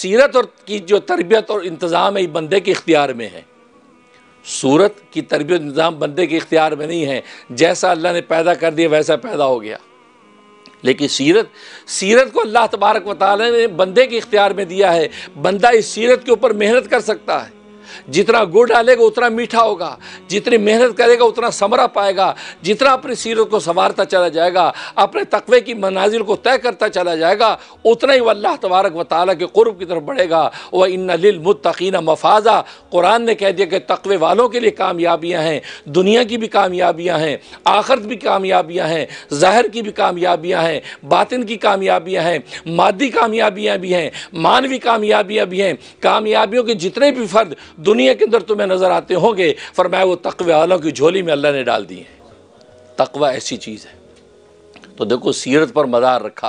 सीरत और की जो तरबियत और इंतज़ाम है ये बंदे के इख्तियार में है सूरत की तरबियत इंतज़ाम बंदे के इख्तियार में नहीं है जैसा अल्लाह ने पैदा कर दिया वैसा पैदा हो गया लेकिन सीरत सीरत को अल्लाह तबारक वाले ने बंदे के इख्तियार में दिया है बंदा इस सीरत के ऊपर मेहनत कर सकता है जितना गुड़ डालेगा उतना मीठा होगा जितनी मेहनत करेगा उतना समरा पाएगा जितना अपनी सीरत को संवारता चला जाएगा अपने तकवे की मनाजिल को तय करता चला जाएगा उतना ही वल्ला तबारक व ताली के क़ुरब की तरफ बढ़ेगा वह इन लिलमुतकीन मफाजा कुरान ने कह दिया कि तकवे वालों के लिए कामयाबियाँ हैं दुनिया की भी कामयाबियाँ हैं आखरत भी कामयाबियाँ हैं ज़ाहिर की भी कामयाबियाँ हैं बातिन की कामयाबियाँ हैं मादी कामयाबियाँ भी हैं मानवी कामयाबियाँ भी हैं कामयाबियों के जितने भी फ़र्द दुनिया के अंदर तुम्हें नज़र आते होंगे मैं वो तकवे वालों की झोली में अल्लाह ने डाल दी है तकवा ऐसी चीज़ है तो देखो सीरत पर मदार रखा